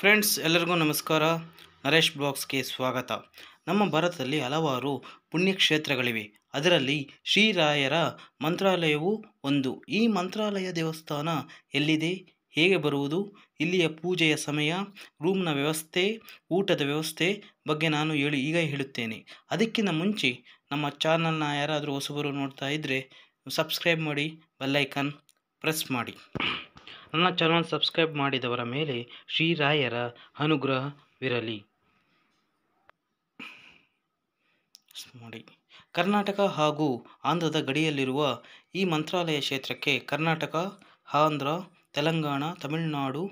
friends ಎಲ್ಲರಿಗೂ ನಮಸ್ಕಾರ ನರೇಶ್ ಬ್ಲಾಗ್ಸ್ಗೆ ಸ್ವಾಗತ ನಮ್ಮ ಭಾರತದಲ್ಲಿ ಹಲವಾರು ಪುಣ್ಯಕ್ಷೇತ್ರಗಳಿವೆ ಅದರಲ್ಲಿ ಶ್ರೀರಾಯರ ಮಂತ್ರಾಲಯವೂ ಒಂದು ಈ ಮಂತ್ರಾಲಯ ದೇವಸ್ಥಾನ ಎಲ್ಲಿದೆ ಹೇಗೆ ಬರುವುದು ಇಲ್ಲಿಯ ಪೂಜೆಯ ಸಮಯ ರೂಮ್ನ ವ್ಯವಸ್ಥೆ ಊಟದ ವ್ಯವಸ್ಥೆ ಬಗ್ಗೆ ನಾನು ಹೇಳಿ ಈಗ ಹೇಳುತ್ತೇನೆ ಅದಕ್ಕಿಂತ ಮುಂಚೆ ನಮ್ಮ ಚಾನಲ್ನ ಯಾರಾದರೂ ಹೊಸಬರು ನೋಡ್ತಾ ಇದ್ದರೆ ಸಬ್ಸ್ಕ್ರೈಬ್ ಮಾಡಿ ಬೆಲ್ಲೈಕನ್ ಪ್ರೆಸ್ ಮಾಡಿ ನನ್ನ ಚಾನಲ್ ಸಬ್ಸ್ಕ್ರೈಬ್ ಮಾಡಿದವರ ಮೇಲೆ ಶ್ರೀರಾಯರ ಅನುಗ್ರಹವಿರಲಿ ಮಾಡಿ ಕರ್ನಾಟಕ ಹಾಗೂ ಆಂಧ್ರದ ಗಡಿಯಲ್ಲಿರುವ ಈ ಮಂತ್ರಾಲಯ ಕ್ಷೇತ್ರಕ್ಕೆ ಕರ್ನಾಟಕ ಆಂಧ್ರ ತೆಲಂಗಾಣ ತಮಿಳುನಾಡು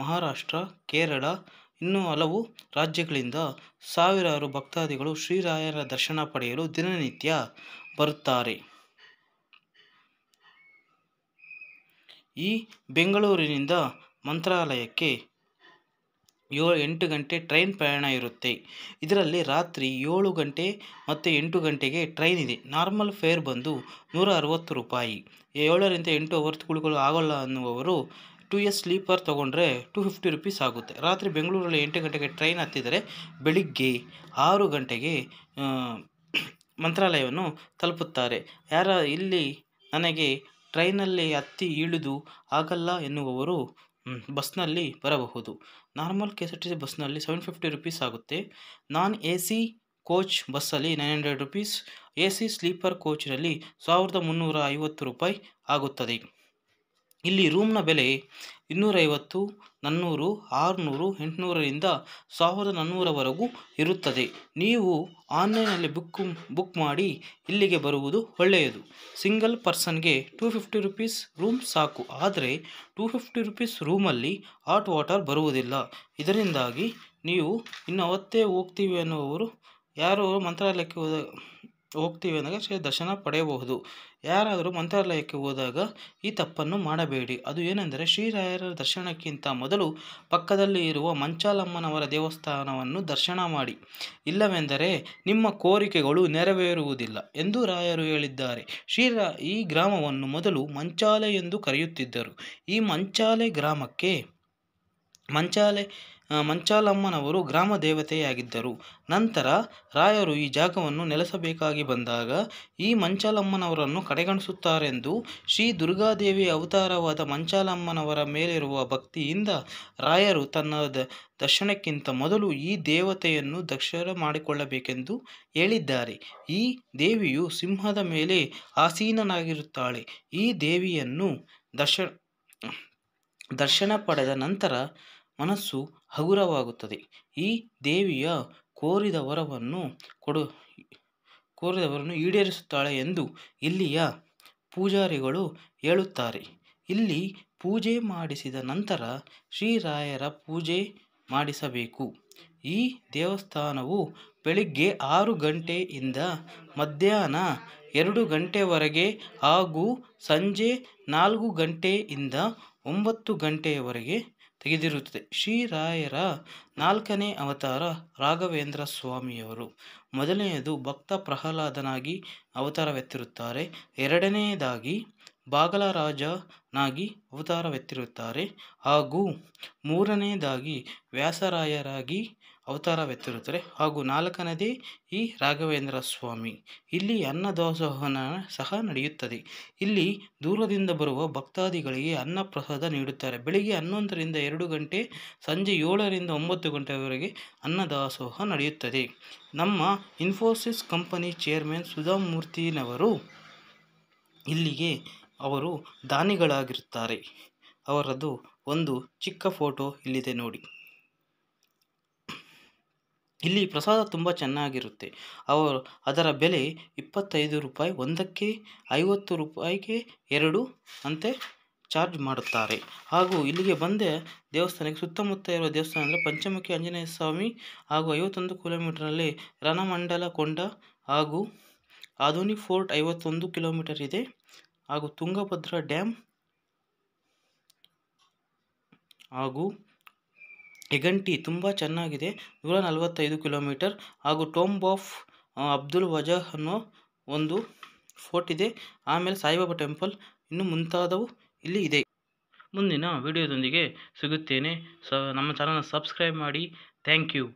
ಮಹಾರಾಷ್ಟ್ರ ಕೇರಳ ಇನ್ನೂ ಹಲವು ರಾಜ್ಯಗಳಿಂದ ಸಾವಿರಾರು ಭಕ್ತಾದಿಗಳು ಶ್ರೀರಾಯರ ದರ್ಶನ ಪಡೆಯಲು ದಿನನಿತ್ಯ ಬರುತ್ತಾರೆ ಈ ಬೆಂಗಳೂರಿನಿಂದ ಮಂತ್ರಾಲಯಕ್ಕೆ ಏಳು ಎಂಟು ಗಂಟೆ ಟ್ರೈನ್ ಪ್ರಯಾಣ ಇರುತ್ತೆ ಇದರಲ್ಲಿ ರಾತ್ರಿ ಏಳು ಗಂಟೆ ಮತ್ತು ಎಂಟು ಗಂಟೆಗೆ ಟ್ರೈನ್ ಇದೆ ನಾರ್ಮಲ್ ಫೇರ್ ಬಂದು ನೂರ ಅರವತ್ತು ರೂಪಾಯಿ ಏಳರಿಂದ ಎಂಟು ಅವರ್ ಆಗೋಲ್ಲ ಅನ್ನುವವರು ಟೂ ಇಯರ್ಸ್ ಸ್ಲೀಪರ್ ತೊಗೊಂಡ್ರೆ ಟೂ ಫಿಫ್ಟಿ ರುಪೀಸ್ ಆಗುತ್ತೆ ರಾತ್ರಿ ಬೆಂಗಳೂರಲ್ಲಿ ಎಂಟು ಗಂಟೆಗೆ ಟ್ರೈನ್ ಹತ್ತಿದರೆ ಬೆಳಿಗ್ಗೆ ಆರು ಗಂಟೆಗೆ ಮಂತ್ರಾಲಯವನ್ನು ತಲುಪುತ್ತಾರೆ ಯಾರ ಇಲ್ಲಿ ನನಗೆ ಟ್ರೈನಲ್ಲಿ ಹತ್ತಿ ಇಳಿದು ಆಗಲ್ಲ ಎನ್ನುವವರು ಬಸ್ನಲ್ಲಿ ಬರಬಹುದು normal K S R T C ಬಸ್ನಲ್ಲಿ ಸೆವೆನ್ ಫಿಫ್ಟಿ ರುಪೀಸ್ ಆಗುತ್ತೆ ನಾನ್ ಎ ಸಿ ಕೋಚ್ ಬಸ್ಸಲ್ಲಿ nine hundred rupees A C sleeper ಕೋಚ್ನಲ್ಲಿ ಸಾವಿರದ ಮುನ್ನೂರ ಐವತ್ತು ರೂಪಾಯಿ ಆಗುತ್ತದೆ ಇಲ್ಲಿ ರೂಮ್ನ ಬೆಲೆ ಇನ್ನೂರೈವತ್ತು ನಾನ್ನೂರು ಆರುನೂರು ಎಂಟುನೂರರಿಂದ ಸಾವಿರದ ನಾನ್ನೂರವರೆಗೂ ಇರುತ್ತದೆ ನೀವು ಆನ್ಲೈನಲ್ಲಿ ಬುಕ್ ಬುಕ್ ಮಾಡಿ ಇಲ್ಲಿಗೆ ಬರುವುದು ಒಳ್ಳೆಯದು ಸಿಂಗಲ್ ಪರ್ಸನ್ಗೆ ಟೂ ಫಿಫ್ಟಿ ರುಪೀಸ್ ರೂಮ್ ಸಾಕು ಆದರೆ ಟೂ ಫಿಫ್ಟಿ ರುಪೀಸ್ ರೂಮಲ್ಲಿ ಹಾಟ್ ವಾಟರ್ ಬರುವುದಿಲ್ಲ ಇದರಿಂದಾಗಿ ನೀವು ಇನ್ನು ಅವತ್ತೇ ಹೋಗ್ತೀವಿ ಅನ್ನುವರು ಯಾರು ಮಂತ್ರಾಲಯಕ್ಕೆ ಹೋದ ಹೋಗ್ತೀವಿ ಅಂದಾಗ ಶ್ರೀ ದರ್ಶನ ಪಡೆಯಬಹುದು ಯಾರಾದರೂ ಮಂತ್ರಾಲಯಕ್ಕೆ ಹೋದಾಗ ಈ ತಪ್ಪನ್ನು ಮಾಡಬೇಡಿ ಅದು ಏನೆಂದರೆ ಶ್ರೀರಾಯರ ದರ್ಶನಕ್ಕಿಂತ ಮೊದಲು ಪಕ್ಕದಲ್ಲಿ ಇರುವ ಮಂಚಾಲಮ್ಮನವರ ದೇವಸ್ಥಾನವನ್ನು ದರ್ಶನ ಮಾಡಿ ಇಲ್ಲವೆಂದರೆ ನಿಮ್ಮ ಕೋರಿಕೆಗಳು ನೆರವೇರುವುದಿಲ್ಲ ಎಂದು ರಾಯರು ಹೇಳಿದ್ದಾರೆ ಶ್ರೀರಾ ಈ ಗ್ರಾಮವನ್ನು ಮೊದಲು ಮಂಚಾಲೆ ಎಂದು ಕರೆಯುತ್ತಿದ್ದರು ಈ ಮಂಚಾಲೆ ಗ್ರಾಮಕ್ಕೆ ಮಂಚಾಲೆ ಮಂಚಾಲಮ್ಮನವರು ಗ್ರಾಮ ದೇವತೆಯಾಗಿದ್ದರು ನಂತರ ರಾಯರು ಈ ಜಾಗವನ್ನು ನೆಲೆಸಬೇಕಾಗಿ ಬಂದಾಗ ಈ ಮಂಚಾಲಮ್ಮನವರನ್ನು ಕಡೆಗಣಿಸುತ್ತಾರೆಂದು ಶ್ರೀ ದುರ್ಗಾದೇವಿ ಅವತಾರವಾದ ಮಂಚಾಲಮ್ಮನವರ ಮೇಲಿರುವ ಭಕ್ತಿಯಿಂದ ರಾಯರು ತನ್ನ ದರ್ಶನಕ್ಕಿಂತ ಮೊದಲು ಈ ದೇವತೆಯನ್ನು ದಕ್ಷರ ಮಾಡಿಕೊಳ್ಳಬೇಕೆಂದು ಹೇಳಿದ್ದಾರೆ ಈ ದೇವಿಯು ಸಿಂಹದ ಮೇಲೆ ಆಸೀನನಾಗಿರುತ್ತಾಳೆ ಈ ದೇವಿಯನ್ನು ದರ್ಶ ದರ್ಶನ ಪಡೆದ ನಂತರ ಮನಸ್ಸು ಹಗುರವಾಗುತ್ತದೆ ಈ ದೇವಿಯ ಕೋರಿದ ವರವನ್ನು ಕೊಡು ಕೋರಿದ ವರವನ್ನು ಈಡೇರಿಸುತ್ತಾಳೆ ಎಂದು ಇಲ್ಲಿಯ ಪೂಜಾರಿಗಳು ಹೇಳುತ್ತಾರೆ ಇಲ್ಲಿ ಪೂಜೆ ಮಾಡಿಸಿದ ನಂತರ ಶ್ರೀರಾಯರ ಪೂಜೆ ಮಾಡಿಸಬೇಕು ಈ ದೇವಸ್ಥಾನವು ಬೆಳಿಗ್ಗೆ ಆರು ಗಂಟೆಯಿಂದ ಮಧ್ಯಾಹ್ನ ಎರಡು ಗಂಟೆವರೆಗೆ ಹಾಗೂ ಸಂಜೆ ನಾಲ್ಕು ಗಂಟೆಯಿಂದ ಒಂಬತ್ತು ಗಂಟೆಯವರೆಗೆ ತೆಗೆದಿರುತ್ತದೆ ಶ್ರೀರಾಯರ ನಾಲ್ಕನೇ ಅವತಾರ ರಾಘವೇಂದ್ರ ಸ್ವಾಮಿಯವರು ಮೊದಲನೆಯದು ಭಕ್ತ ಪ್ರಹ್ಲಾದನಾಗಿ ಅವತಾರವೆತ್ತಿರುತ್ತಾರೆ ಎರಡನೆಯದಾಗಿ ಬಾಗಲರಾಜನಾಗಿ ಅವತಾರವೆತ್ತಿರುತ್ತಾರೆ ಹಾಗೂ ಮೂರನೆಯದಾಗಿ ವ್ಯಾಸರಾಯರಾಗಿ ಅವತಾರವೆತ್ತಿರುತ್ತದೆ ಹಾಗೂ ನಾಲ್ಕನದೇ ಈ ರಾಘವೇಂದ್ರ ಸ್ವಾಮಿ ಇಲ್ಲಿ ಅನ್ನದಾಸೋಹನ ಸಹ ನಡೆಯುತ್ತದೆ ಇಲ್ಲಿ ದೂರದಿಂದ ಬರುವ ಭಕ್ತಾದಿಗಳಿಗೆ ಅನ್ನ ಪ್ರಸಾದ ನೀಡುತ್ತಾರೆ ಬೆಳಿಗ್ಗೆ ಹನ್ನೊಂದರಿಂದ ಎರಡು ಗಂಟೆ ಸಂಜೆ ಏಳರಿಂದ ಒಂಬತ್ತು ಗಂಟೆವರೆಗೆ ಅನ್ನದಾಸೋಹ ನಡೆಯುತ್ತದೆ ನಮ್ಮ ಇನ್ಫೋಸಿಸ್ ಕಂಪನಿ ಚೇರ್ಮನ್ ಸುಧಾಮೂರ್ತಿನವರು ಇಲ್ಲಿಗೆ ಅವರು ದಾನಿಗಳಾಗಿರುತ್ತಾರೆ ಅವರದು ಒಂದು ಚಿಕ್ಕ ಫೋಟೋ ಇಲ್ಲಿದೆ ನೋಡಿ ಇಲ್ಲಿ ಪ್ರಸಾದ ತುಂಬ ಚೆನ್ನಾಗಿರುತ್ತೆ ಅವರು ಅದರ ಬೆಲೆ ಇಪ್ಪತ್ತೈದು ರೂಪಾಯಿ ಒಂದಕ್ಕೆ ಐವತ್ತು ರೂಪಾಯಿಗೆ ಎರಡು ಅಂತೆ ಚಾರ್ಜ್ ಮಾಡುತ್ತಾರೆ ಹಾಗೂ ಇಲ್ಲಿಗೆ ಬಂದ ದೇವಸ್ಥಾನಕ್ಕೆ ಸುತ್ತಮುತ್ತ ಇರುವ ದೇವಸ್ಥಾನ ಅಂದರೆ ಪಂಚಮುಖಿ ಆಂಜನೇಯ ಸ್ವಾಮಿ ಹಾಗೂ ಐವತ್ತೊಂದು ಕಿಲೋಮೀಟರಲ್ಲಿ ರಣಮಂಡಲ ಕೊಂಡ ಹಾಗೂ ಆಧುನಿಕ ಫೋರ್ಟ್ ಐವತ್ತೊಂದು ಕಿಲೋಮೀಟರ್ ಇದೆ ಹಾಗೂ ತುಂಗಭದ್ರಾ ಡ್ಯಾಮ್ ಹಾಗೂ ಹೆಗಂಟಿ ತುಂಬ ಚೆನ್ನಾಗಿದೆ ನೂರ ನಲವತ್ತೈದು ಕಿಲೋಮೀಟರ್ ಹಾಗೂ ಟೋಂಬ್ ಆಫ್ ಅಬ್ದುಲ್ ವಜಾಹ್ ಅನ್ನೋ ಒಂದು ಫೋರ್ಟ್ ಇದೆ ಆಮೇಲೆ ಸಾಯಿಬಾಬಾ ಟೆಂಪಲ್ ಇನ್ನು ಮುಂತಾದವು ಇಲ್ಲಿ ಇದೆ ಮುಂದಿನ ವಿಡಿಯೋದೊಂದಿಗೆ ಸಿಗುತ್ತೇನೆ ಸ ನಮ್ಮ ಚಾನಲ್ನ ಸಬ್ಸ್ಕ್ರೈಬ್ ಮಾಡಿ ಥ್ಯಾಂಕ್ ಯು